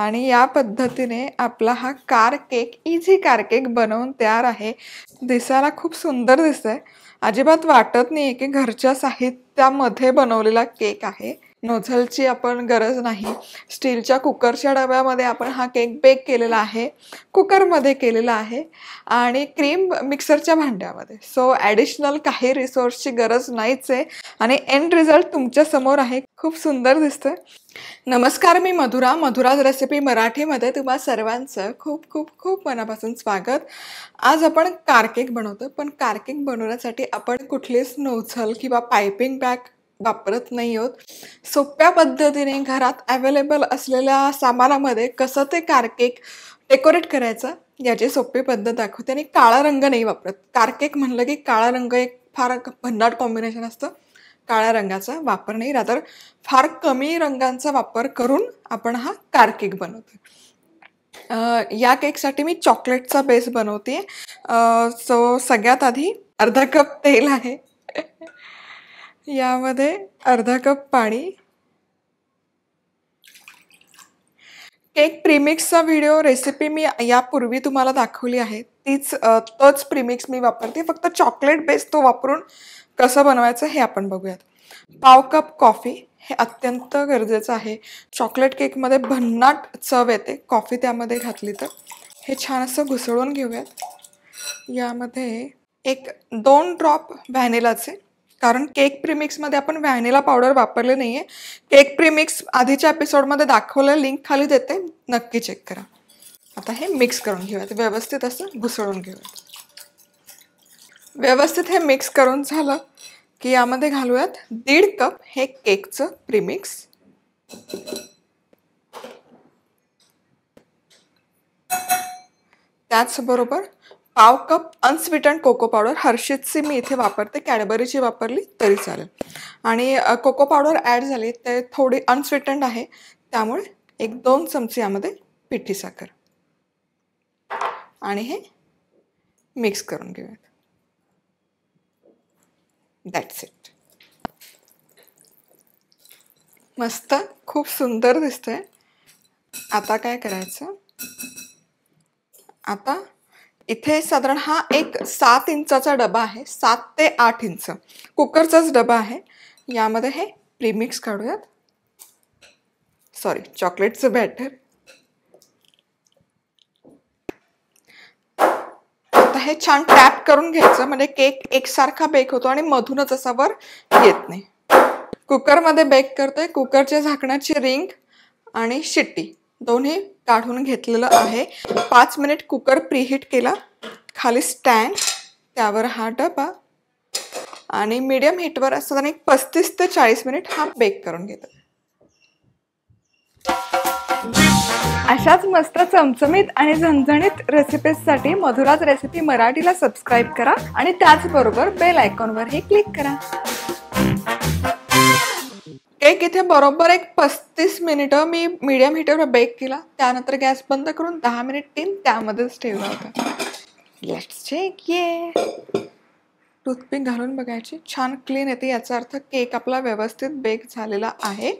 आणि या पद्धतीने आपला हा car cake easy car cake बनवून तयार आहे दिसायला खूप सुंदर दिसतंय अजिबात वाटत नाही की घरच्या साहित्यामध्ये बनवलेला केक आहे नोझलची आपण गरज नाही स्टीलच्या कुकरच्या डब्यामध्ये आपण हा केक बेक केलेला आहे कुकरमध्ये केलेला आहे आणि क्रीम मिक्सरच्या भांड्यामध्ये सो ॲडिशनल काही रिसोर्सची गरज नाहीच आहे आणि एंड रिझल्ट तुमच्यासमोर आहे खूप सुंदर दिसतं नमस्कार मी मधुरा मधुराज रेसिपी मराठीमध्ये तुम्हा सर्वांचं खूप खूप खूप मनापासून स्वागत आज आपण कारकेक बनवतो पण कारकेक बनवण्यासाठी आपण कुठलीच नोझल किंवा पायपिंग बॅग वापरत नाही आहोत सोप्या पद्धतीने घरात अवेलेबल असलेल्या सामानामध्ये कसं ते कारकेक डेकोरेट करायचं याची सोपी पद्धत दाखवते आणि काळा रंग नाही वापरत कारकेक म्हणलं की काळा रंग एक फार भन्नाट कॉम्बिनेशन असतं काळ्या रंगाचा वापर नाही रादर फार कमी रंगांचा वापर करून आपण हा कारकेक केक बनवतो या केकसाठी मी चॉकलेटचा बेस बनवते सो सगळ्यात आधी अर्धा कप तेल आहे यामध्ये अर्धा कप पाणी केक प्रीमिक्सचा व्हिडिओ रेसिपी मी यापूर्वी तुम्हाला दाखवली आहे तीच तोच प्रीमिक्स मी वापरते फक्त चॉकलेट बेस तो वापरून कसं बनवायचं हे आपण बघूयात पाव कप कॉफी हे अत्यंत गरजेचं आहे चॉकलेट केकमध्ये भन्नाट चव येते कॉफी त्यामध्ये घातली तर हे छान असं घुसळून घेऊयात यामध्ये एक दोन ड्रॉप व्हॅनिलाचे कारण केक प्रीमिक्समध्ये आपण व्हॅनिला पावडर वापरले नाही आहे केक प्रीमिक्स आधीच्या एपिसोडमध्ये दाखवलं लिंक खाली देते नक्की चेक करा आता हे मिक्स करून घेऊयात व्यवस्थित असं घुसळून घेऊयात व्यवस्थित हे मिक्स करून झालं की यामध्ये घालूयात दीड कप हे केकचं प्रीमिक्स त्याचबरोबर पाव कप अनस्वीटंड कोको पावडर हर्षितची मी इथे वापरते कॅडबरीची वापरली तरी चालेल आणि कोको पावडर ॲड झाली ते थोडी अनस्वीटंड आहे त्यामुळे एक दोन चमचे यामध्ये पिठी साखर आणि हे मिक्स करून घेऊयात दॅट्स इट मस्त खूप सुंदर दिसतंय आता काय करायचं आता इथे साधारण हा एक सात इंचाचा डबा आहे सात ते आठ इंच कुकरचाच डबा आहे यामध्ये हे प्रीमिक्स काढूयात सॉरी चॉकलेटचं बॅटर आता हे छान टॅप करून घ्यायचं म्हणजे केक एकसारखा बेक होतो आणि मधूनच असा वर येत नाही कुकरमध्ये बेक करतोय कुकरच्या झाकण्याची रिंग आणि शिट्टी दोन्ही काढून घेतलेलं आहे पाच मिनिट कुकर प्रीहीट केला खाली स्टँड त्यावर हा डबा आणि मीडियम हीटवर असताना एक पस्तीस ते चाळीस मिनिट हा बेक करून घेतो अशाच मस्त चमचमीत आणि झणझणीत रेसिपीजसाठी मधुराज रेसिपी मराठीला सबस्क्राईब करा आणि त्याचबरोबर बेल आयकॉनवरही क्लिक करा एक इथे बरोबर एक पस्तीस मिनिटं मी मीडियम हिटरवर बेक केला त्यानंतर गॅस बंद करून दहा मिनिट तीन त्यामध्येच ठेवला होता लेट्स चेक ये टूथपिक घालून बघायची छान क्लीन येते याचा अर्थ केक आपला व्यवस्थित बेक झालेला आहे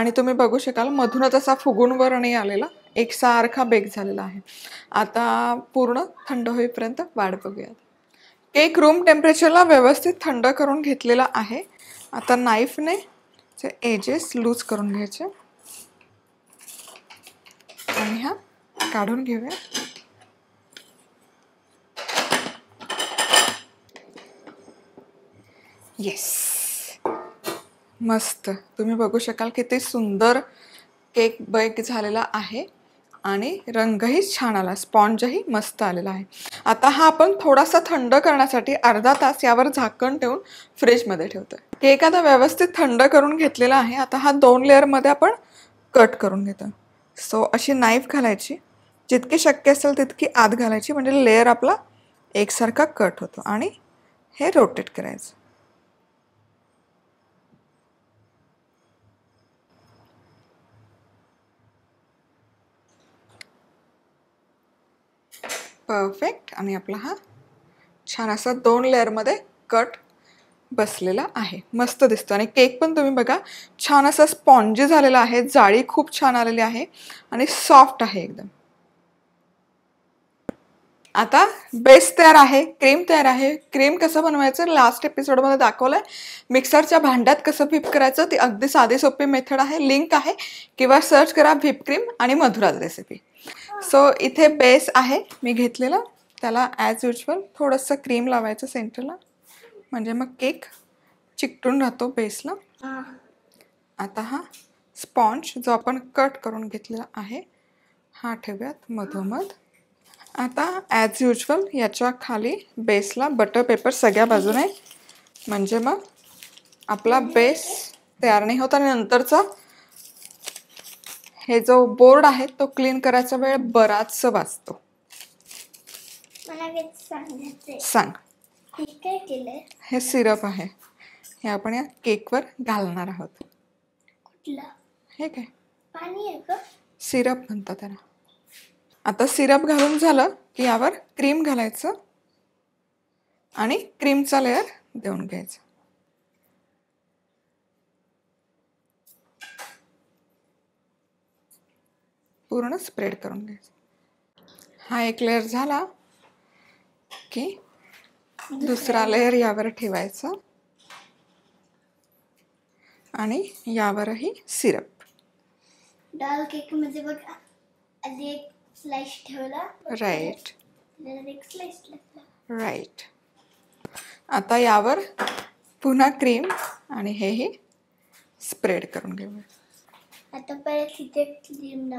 आणि तुम्ही बघू शकाल मधूनच असा फुगूनवर नाही आलेला एकसारखा बेक झालेला आहे आता पूर्ण थंड होईपर्यंत वाढ बघूयात केक रूम टेम्परेचरला व्यवस्थित थंड करून घेतलेला आहे आता नाईफने एजेस लूज करून घ्यायचे आणि हा काढून घेऊया येस मस्त तुम्ही बघू शकाल किती सुंदर केक बेक झालेला आहे आणि रंगही छान आला स्पॉन्जही मस्त आलेला आहे आता हा आपण थोडासा थंड करण्यासाठी अर्धा तास यावर झाकण ठेवून फ्रीजमध्ये ठेवतो आहे केक आता व्यवस्थित थंड करून घेतलेला आहे आता हा दोन लेअरमध्ये आपण कट करून घेतो सो अशी नाईफ घालायची जितकी शक्य असेल तितकी आत घालायची म्हणजे लेअर आपला एकसारखा कट होतो आणि हे रोटेट करायचं परफेक्ट आणि आपला हा छान असा दोन लेअरमध्ये कट बसलेला आहे मस्त दिसतो आणि केक पण तुम्ही बघा छान असा स्पॉन्जी झालेला आहे जाळी खूप छान आलेली आहे आणि सॉफ्ट आहे एकदम आता बेस तयार आहे क्रीम तयार आहे क्रीम कसं बनवायचं लास्ट एपिसोडमध्ये दाखवलं आहे मिक्सरच्या भांड्यात कसं व्हिप करायचं ती अगदी साधी सोपी मेथड आहे लिंक आहे किंवा सर्च करा व्हिप क्रीम आणि मधुराज रेसिपी सो इथे बेस आहे मी घेतलेला त्याला ॲज युजल थोडंसं क्रीम लावायचं सेंटरला म्हणजे मग केक चिकटून राहतो बेसला आता हा स्पॉन्ज जो आपण कट करून घेतलेला आहे हा ठेवूयात मधोमध आता ॲज युजल याच्या खाली बेसला बटर पेपर सगळ्या बाजूने म्हणजे मग आपला बेस तयार नाही होत आणि नंतरचा हे जो बोर्ड आहे तो क्लीन करायचा वेळ बराच वाचतो सांग हे सिरप आहे हे आपण या केकवर घालणार आहोत हे काय सिरप म्हणतो त्याला आता सिरप घालून झालं की यावर क्रीम घालायचं आणि क्रीमचा लेअर देऊन घ्यायचं पूर्ण स्प्रेड करून घ्यायचं हा एक लेअर झाला की दुसरा लेअर यावर ठेवायचा आणि यावरही सिरप डाल केक मध्ये बघ एक स्लाइस ठेवला राईट एक स्लाइस राईट आता यावर पुन्हा क्रीम आणि हेही स्प्रेड करून घेऊया आता परत तिथे क्रीम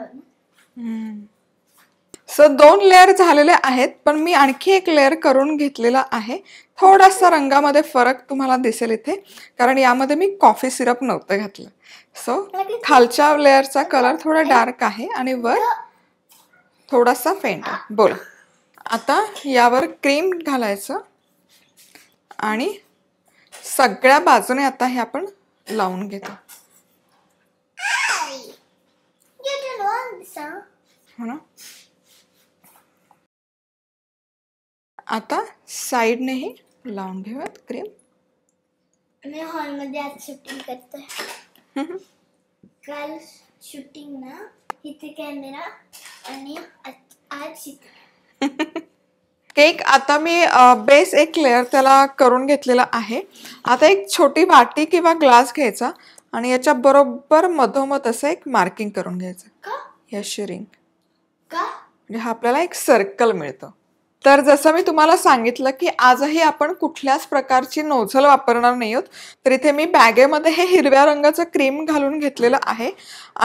सो दोन लेअर झालेले आहेत पण मी आणखी एक लेअर करून घेतलेला आहे थोडासा रंगामध्ये फरक तुम्हाला दिसेल इथे कारण यामध्ये मी कॉफी सिरप नव्हतं घातलं सो खालच्या लेअरचा कलर थोडा डार्क आहे आणि वर थोडासा फेंट आहे बोला आता यावर क्रीम घालायचं आणि सगळ्या बाजूने आता हे आपण लावून घेतो हो ना आता साईडने हे लावून ठेवत क्रीम मी हॉलमध्ये आज शूटिंग करतोय काल शूटिंग ना इथे कॅमेरा आणि आज केक आता मी बेस एक लेअर त्याला करून घेतलेला आहे आता एक छोटी वाटी किंवा ग्लास घ्यायचा आणि याच्या बरोबर मधोमध असं एक मार्किंग करून घ्यायचं शिरिंग रिंग म्हणजे हा आपल्याला एक सर्कल मिळतं तर जसं मी तुम्हाला सांगितलं की आजही आपण कुठल्याच प्रकारची नोझल वापरणार नाही आहोत तर इथे मी बॅगेमध्ये हे हिरव्या रंगाचं क्रीम घालून घेतलेलं आहे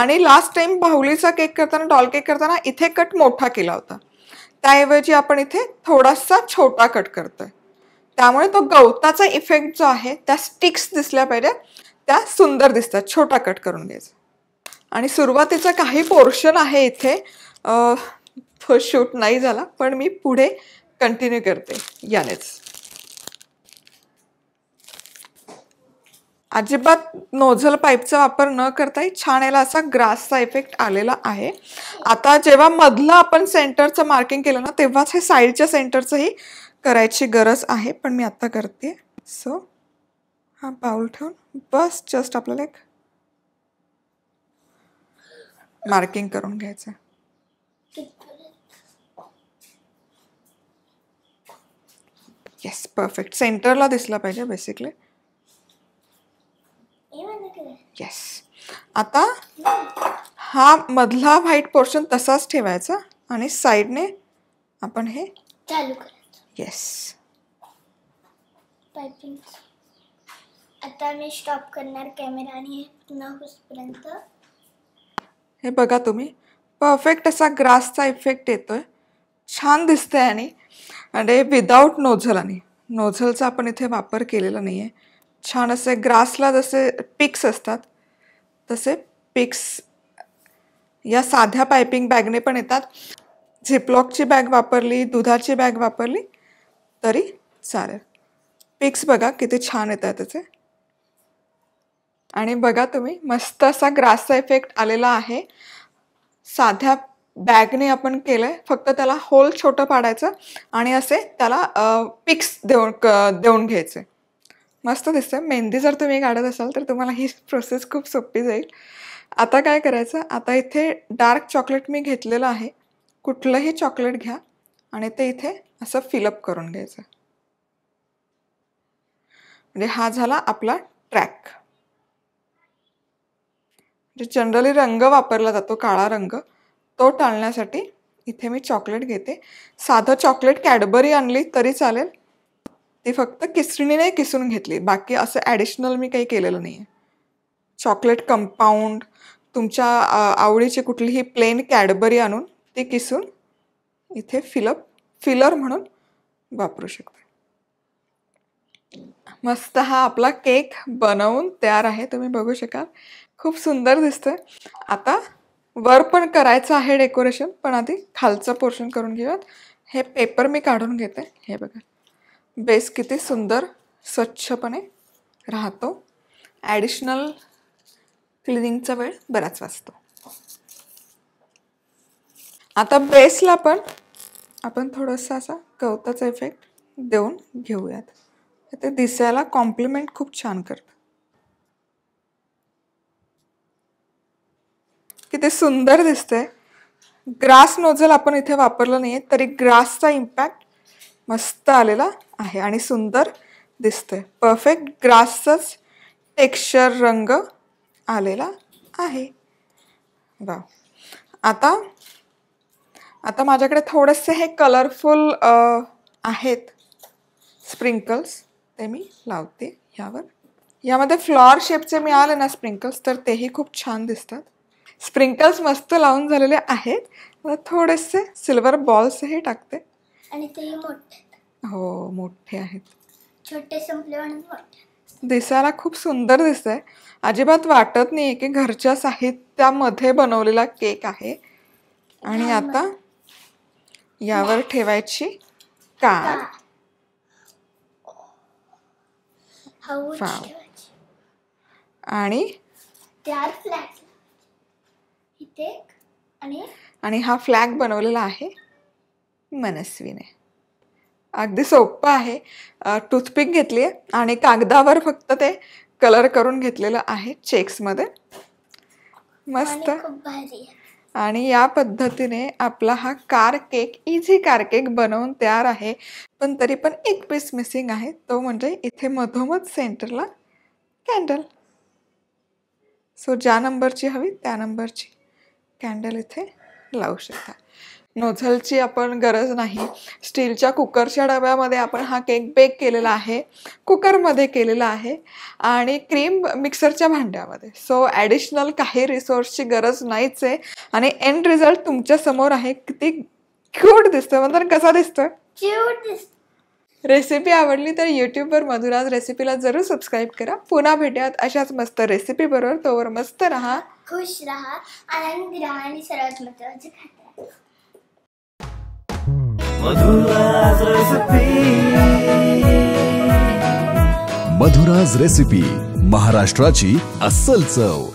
आणि लास्ट टाइम बाहुलीचा केक करताना डॉल केक करताना इथे कट मोठा केला होता त्याऐवजी आपण इथे थोडासा छोटा कट करतोय त्यामुळे तो गवताचा इफेक्ट जो आहे त्या स्टिक्स दिसल्या पाहिजे त्या सुंदर दिसतात छोटा कट करून घ्यायचा आणि सुरुवातीचा काही पोर्शन आहे इथे फर्स्ट शूट नाही झाला पण मी पुढे कंटिन्यू करते यानेच अजिबात नोझल पाईपचा वापर न करताही छान याला असा ग्रासचा इफेक्ट आलेला आहे आता जेव्हा मधलं आपण सेंटरचं मार्किंग केलं ना तेव्हाच हे साईडच्या सेंटरचंही करायची गरज आहे पण मी आत्ता करते सो हा पाऊल ठेवून बस जस्ट आपल्याला एक मार्किंग करून घ्यायचं येस परफेक्ट सेंटरला दिसला पाहिजे बेसिकली येस आता हा मधला व्हाईट पोर्शन तसाच ठेवायचा आणि साईडने आपण हे चालू करायचं येस आता मी स्टॉप करणार कॅमेरा आणि हे हे बघा तुम्ही परफेक्ट असा ग्रासचा इफेक्ट येतो आहे छान दिसतं आहे आणि अरे विदाऊट नोझल आणि नोझलचा आपण इथे वापर केलेला नाही आहे छान असे ग्रासला जसे पिक्स असतात तसे पिक्स या साध्या पायपिंग बॅगने पण येतात झिपलॉकची बॅग वापरली दुधाची बॅग वापरली तरी चालेल पिक्स बघा किती छान येतात त्याचे आणि बघा तुम्ही मस्त असा ग्रासचा इफेक्ट आलेला आहे साध्या बॅगने आपण केलं आहे फक्त त्याला होल छोटं पाडायचं आणि असे त्याला पिक्स देऊन देऊन घ्यायचे मस्त दिसतं मेहंदी जर तुम्ही काढत असाल तर तुम्हाला ही प्रोसेस खूप सोपी जाईल आता काय करायचं आता इथे डार्क चॉकलेट मी घेतलेलं आहे कुठलंही चॉकलेट घ्या आणि ते इथे असं फिलअप करून घ्यायचं म्हणजे हा झाला आपला ट्रॅक जे जनरली रंग वापरला जातो काळा रंग तो टाळण्यासाठी इथे मी चॉकलेट घेते साधं चॉकलेट कॅडबरी आणली तरी चालेल ती फक्त किसरीने किसून घेतली बाकी असं ॲडिशनल मी काही केलेलं नाही आहे चॉकलेट कंपाऊंड तुमच्या आवडीची कुठलीही प्लेन कॅडबरी आणून ती किसून इथे फिलअप फिलर म्हणून वापरू शकते मस्त हा आपला केक बनवून तयार आहे तुम्ही बघू शकाल खूप सुंदर दिसतंय आता वर पण करायचं आहे डेकोरेशन पण आधी खालचं पोर्शन करून घेऊयात हे पेपर मी काढून घेते हे बघा बेस किती सुंदर स्वच्छपणे राहतो ॲडिशनल क्लिनिंगचा वेळ बराच वाचतो आता बेसला पण आपण थोडंसं असा गवताचा इफेक्ट देऊन घेऊयात ते दिसायला कॉम्प्लिमेंट खूप छान करतं ते सुंदर दिसतंय ग्रास नोझल आपण इथे वापरलं नाही आहे तरी ग्रासचा इम्पॅक्ट मस्त आलेला आहे आणि सुंदर दिसतंय परफेक्ट ग्रासचंच टेक्स्चर रंग आलेला आहे वा आता आता माझ्याकडे थोडेसे हे कलरफुल आहेत स्प्रिंकल्स ते मी लावते ह्यावर यामध्ये फ्लॉवर शेपचे मिळाले ना स्प्रिंकल्स तर तेही खूप छान दिसतात स्प्रिंकल्स मस्त लावून झालेले आहेत थोडेसे सिल्वर बॉल्स हे टाकते आणि हो मोठे आहेत छोटे दिसायला खूप सुंदर दिसत आहे अजिबात वाटत नाही की घरच्या साहित्यामध्ये बनवलेला केक आहे आणि आता यावर ठेवायची कार आणि आणि आणि हा फ्लॅग बनवलेला आहे मनस्वीने अगदी सोपं आहे टूथपिक घेतली आहे आणि कागदावर फक्त ते कलर करून घेतलेलं आहे चेक्समध्ये मस्त आणि या पद्धतीने आपला हा car cake easy car cake बनवून तयार आहे पण तरी पण एक पीस मिसिंग आहे तो म्हणजे इथे मधोमध सेंटरला कॅन्डल सो ज्या नंबरची हवी त्या नंबरची कॅन्डल इथे लावू शकता नोझलची आपण गरज नाही स्टीलच्या कुकरच्या डब्यामध्ये आपण हा केक बेक केलेला आहे कुकरमध्ये केलेला आहे आणि क्रीम मिक्सरच्या भांड्यामध्ये सो ॲडिशनल काही रिसोर्सची गरज नाहीच आहे आणि एंड रिझल्ट समोर आहे किती क्यूट दिसतं म्हणजे कसा दिसतोय रेसिपी आवडली तर यूट्यूबवर मधुराज रेसिपीला जरूर सबस्क्राईब करा पुन्हा भेटूयात अशाच मस्त रेसिपी बरोबर तोवर मस्त राहा खुश राहा आनंदी राहा आणि सर्वात मधुराज रेसिपी महाराष्ट्राची अस्सल चव